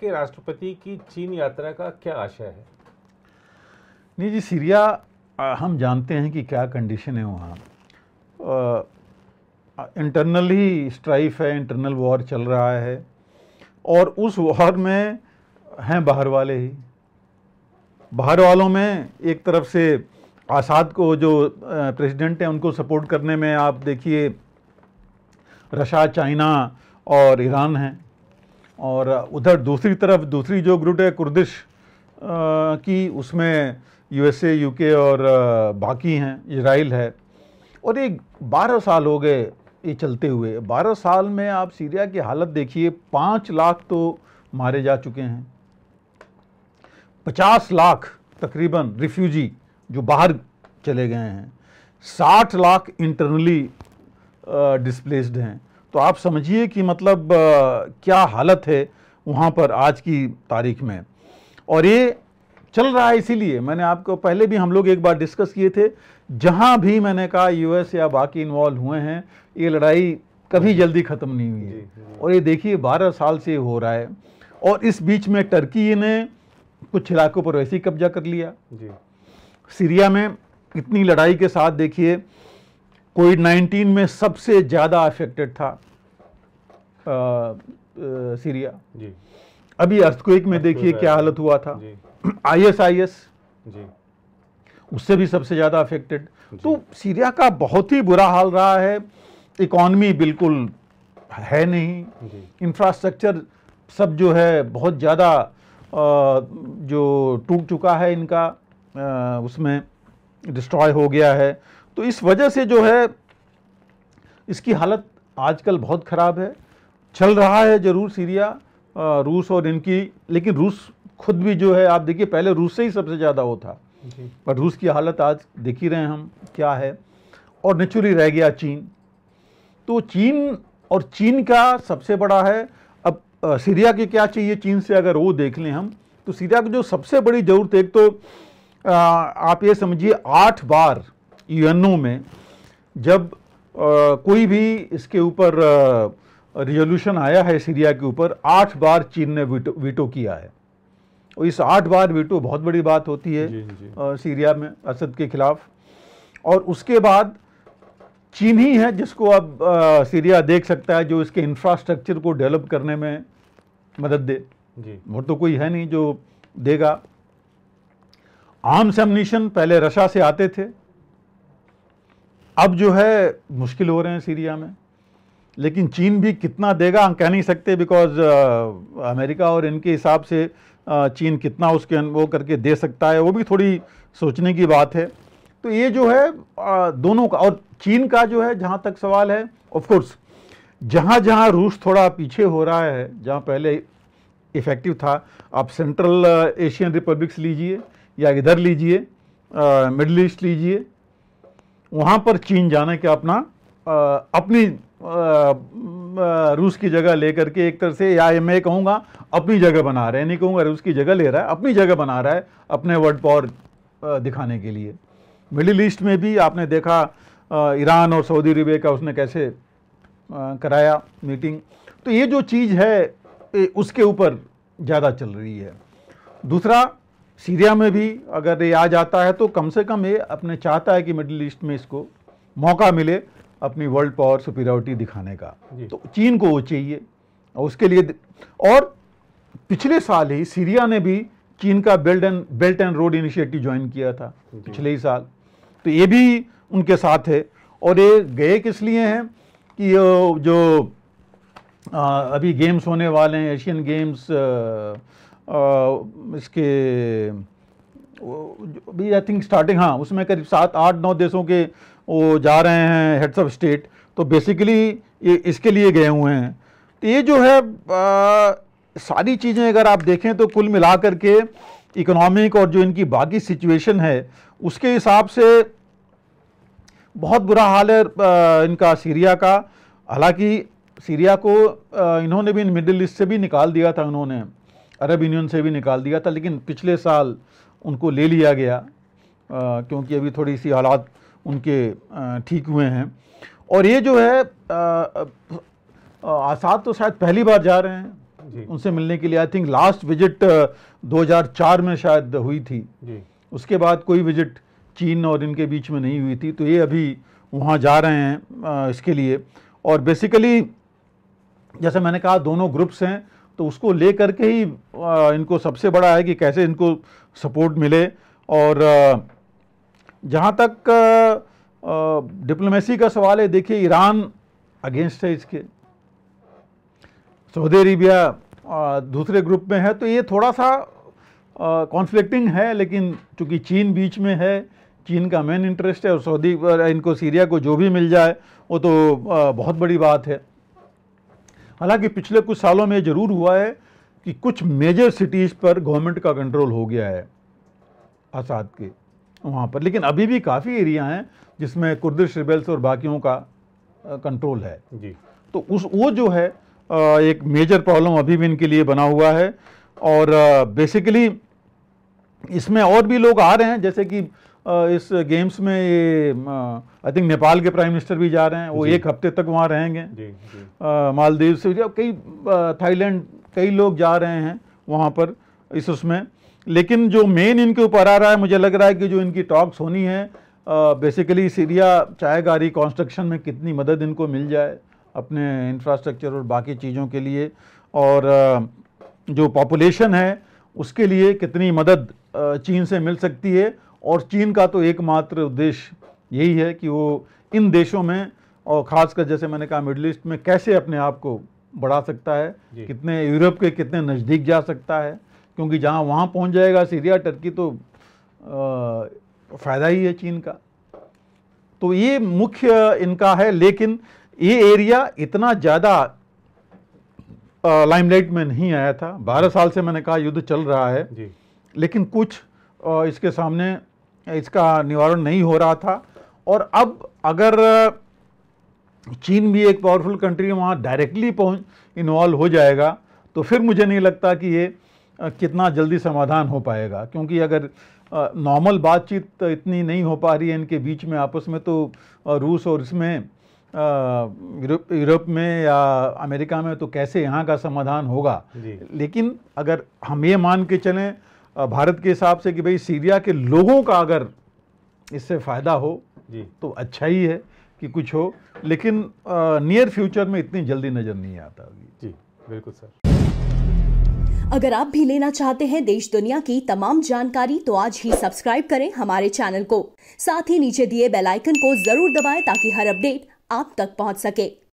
के राष्ट्रपति की चीन यात्रा का क्या आशय है नहीं जी सीरिया हम जानते हैं कि क्या कंडीशन है वहाँ इंटरनल ही स्ट्राइफ है इंटरनल वॉर चल रहा है और उस वॉर में हैं बाहर वाले ही बाहर वालों में एक तरफ से आसाद को जो प्रेसिडेंट हैं उनको सपोर्ट करने में आप देखिए रशा चाइना और ईरान हैं और उधर दूसरी तरफ दूसरी जो ग्रुट है कुर्दिश की उसमें यूएसए यूके और बाकी हैं इसराइल है और ये बारह साल हो गए ये चलते हुए बारह साल में आप सीरिया की हालत देखिए पाँच लाख तो मारे जा चुके हैं पचास लाख तकरीबन रिफ्यूजी जो बाहर चले गए हैं साठ लाख इंटरनली डिस्प्लेस्ड हैं तो आप समझिए कि मतलब क्या हालत है वहाँ पर आज की तारीख में और ये चल रहा है इसीलिए मैंने आपको पहले भी हम लोग एक बार डिस्कस किए थे जहाँ भी मैंने कहा यूएस या बाकी इन्वॉल्व हुए हैं ये लड़ाई कभी जल्दी ख़त्म नहीं हुई है और ये देखिए बारह साल से हो रहा है और इस बीच में टर्की ने कुछ इलाकों पर वैसे ही कब्जा कर लिया सीरिया में इतनी लड़ाई के साथ देखिए कोविड 19 में सबसे ज़्यादा अफेक्टेड था आ, आ, सीरिया जी अभी अर्थक्वेक में देखिए क्या हालत हुआ था आईएसआईएस जी उससे भी सबसे ज़्यादा अफेक्टेड तो सीरिया का बहुत ही बुरा हाल रहा है इकॉनमी बिल्कुल है नहीं इंफ्रास्ट्रक्चर सब जो है बहुत ज़्यादा जो टूट चुका है इनका आ, उसमें डिस्ट्रॉय हो गया है तो इस वजह से जो है इसकी हालत आजकल बहुत ख़राब है चल रहा है ज़रूर सीरिया रूस और इनकी लेकिन रूस खुद भी जो है आप देखिए पहले रूस से ही सबसे ज़्यादा वो था पर रूस की हालत आज देख ही रहे हैं हम क्या है और नेचुरली रह गया चीन तो चीन और चीन का सबसे बड़ा है अब सीरिया के क्या चाहिए चीन से अगर वो देख लें हम तो सीरिया की जो सबसे बड़ी ज़रूरत एक तो आ, आप ये समझिए आठ बार यूएनओ में जब आ, कोई भी इसके ऊपर रिजोल्यूशन आया है सीरिया के ऊपर आठ बार चीन ने वीटो, वीटो किया है और इस आठ बार वीटो बहुत बड़ी बात होती है जी, जी। आ, सीरिया में असद के खिलाफ और उसके बाद चीन ही है जिसको अब आ, सीरिया देख सकता है जो इसके इंफ्रास्ट्रक्चर को डेवलप करने में मदद दे जी वो तो कोई है नहीं जो देगा आर्म्स एमनीशन पहले रशा से आते थे अब जो है मुश्किल हो रहे हैं सीरिया में लेकिन चीन भी कितना देगा हम कह नहीं सकते बिकॉज अमेरिका और इनके हिसाब से चीन कितना उसके वो करके दे सकता है वो भी थोड़ी सोचने की बात है तो ये जो है दोनों का और चीन का जो है जहाँ तक सवाल है ऑफकोर्स जहाँ जहाँ रूस थोड़ा पीछे हो रहा है जहाँ पहले इफ़ेक्टिव था आप सेंट्रल एशियन रिपब्लिक्स लीजिए या इधर लीजिए मिडल ईस्ट लीजिए वहाँ पर चीन जाने के अपना आ, अपनी रूस की जगह लेकर के एक तरह से या मैं कहूँगा अपनी जगह बना रहे हैं नहीं कहूँगा रूस की जगह ले रहा है अपनी जगह बना रहा है अपने वर्ल्ड पावर दिखाने के लिए मिडिल ईस्ट में भी आपने देखा ईरान और सऊदी अरबिया का उसने कैसे कराया मीटिंग तो ये जो चीज़ है उसके ऊपर ज़्यादा चल रही है दूसरा सीरिया में भी अगर ये आ जाता है तो कम से कम ये अपने चाहता है कि मिडिल ईस्ट में इसको मौका मिले अपनी वर्ल्ड पावर सुपीरियोरिटी दिखाने का तो चीन को वो चाहिए और उसके लिए और पिछले साल ही सीरिया ने भी चीन का belt and belt and road initiative join किया था पिछले ही साल तो ये भी उनके साथ है और ये गए किस लिए हैं कि जो आ, अभी गेम्स होने वाले हैं एशियन गेम्स आ, इसके भी आई थिंक स्टार्टिंग हाँ उसमें करीब सात आठ नौ देशों के वो जा रहे हैं हेड्स ऑफ स्टेट तो बेसिकली ये इसके लिए गए हुए हैं तो ये जो है आ, सारी चीज़ें अगर आप देखें तो कुल मिला के इकोनॉमिक और जो इनकी बाकी सिचुएशन है उसके हिसाब से बहुत बुरा हाल है इनका सीरिया का हालांकि सीरिया को इन्होंने भी मिडिल ईस्ट से भी निकाल दिया था उन्होंने अरब यूनियन से भी निकाल दिया था लेकिन पिछले साल उनको ले लिया गया आ, क्योंकि अभी थोड़ी सी हालात उनके ठीक हुए हैं और ये जो है आसाद तो शायद पहली बार जा रहे हैं उनसे मिलने के लिए आई थिंक लास्ट विजिट 2004 में शायद हुई थी उसके बाद कोई विजिट चीन और इनके बीच में नहीं हुई थी तो ये अभी वहाँ जा रहे हैं इसके लिए और बेसिकली जैसे मैंने कहा दोनों ग्रुप्स हैं तो उसको ले करके ही इनको सबसे बड़ा है कि कैसे इनको सपोर्ट मिले और जहाँ तक डिप्लोमेसी का सवाल है देखिए ईरान अगेंस्ट है इसके सऊदी अरेबिया दूसरे ग्रुप में है तो ये थोड़ा सा कॉन्फ्लिक्टिंग है लेकिन चूँकि चीन बीच में है चीन का मेन इंटरेस्ट है और सऊदी इनको सीरिया को जो भी मिल जाए वो तो आ, बहुत बड़ी बात है हालांकि पिछले कुछ सालों में ज़रूर हुआ है कि कुछ मेजर सिटीज़ पर गवर्नमेंट का कंट्रोल हो गया है आसाद के वहाँ पर लेकिन अभी भी काफ़ी एरिया हैं जिसमें कुर्दिश रिबेल्स और बाकियों का कंट्रोल है जी तो उस वो जो है एक मेजर प्रॉब्लम अभी भी इनके लिए बना हुआ है और बेसिकली इसमें और भी लोग आ रहे हैं जैसे कि इस गेम्स में ये आई थिंक नेपाल के प्राइम मिनिस्टर भी जा रहे हैं वो एक हफ्ते तक वहाँ रहेंगे मालदीव से कई थाईलैंड कई लोग जा रहे हैं वहाँ पर इस उसमें लेकिन जो मेन इनके ऊपर आ रहा है मुझे लग रहा है कि जो इनकी टॉक्स होनी है बेसिकली सीरिया चाहेगा रिकॉन्स्ट्रक्शन में कितनी मदद इनको मिल जाए अपने इंफ्रास्ट्रक्चर और बाकी चीज़ों के लिए और जो पॉपुलेशन है उसके लिए कितनी मदद चीन से मिल सकती है और चीन का तो एकमात्र उद्देश्य यही है कि वो इन देशों में और ख़ासकर जैसे मैंने कहा मिडल ईस्ट में कैसे अपने आप को बढ़ा सकता है कितने यूरोप के कितने नज़दीक जा सकता है क्योंकि जहाँ वहाँ पहुँच जाएगा सीरिया टर्की तो फ़ायदा ही है चीन का तो ये मुख्य इनका है लेकिन ये एरिया इतना ज़्यादा लाइमलाइट में नहीं आया था बारह साल से मैंने कहा युद्ध चल रहा है लेकिन कुछ आ, इसके सामने इसका निवारण नहीं हो रहा था और अब अगर चीन भी एक पावरफुल कंट्री है वहाँ डायरेक्टली पहुँच इन्वॉल्व हो जाएगा तो फिर मुझे नहीं लगता कि ये कितना जल्दी समाधान हो पाएगा क्योंकि अगर नॉर्मल बातचीत तो इतनी नहीं हो पा रही है इनके बीच में आपस में तो रूस और इसमें यूरोप में या अमेरिका में तो कैसे यहाँ का समाधान होगा लेकिन अगर हम ये मान के चलें भारत के हिसाब से कि भाई सीरिया के लोगों का अगर इससे फ़ायदा हो जी तो अच्छा ही है कि कुछ हो लेकिन नियर फ्यूचर में इतनी जल्दी नज़र नहीं आता जी बिल्कुल सर अगर आप भी लेना चाहते हैं देश दुनिया की तमाम जानकारी तो आज ही सब्सक्राइब करें हमारे चैनल को साथ ही नीचे दिए बेल आइकन को जरूर दबाएं ताकि हर अपडेट आप तक पहुंच सके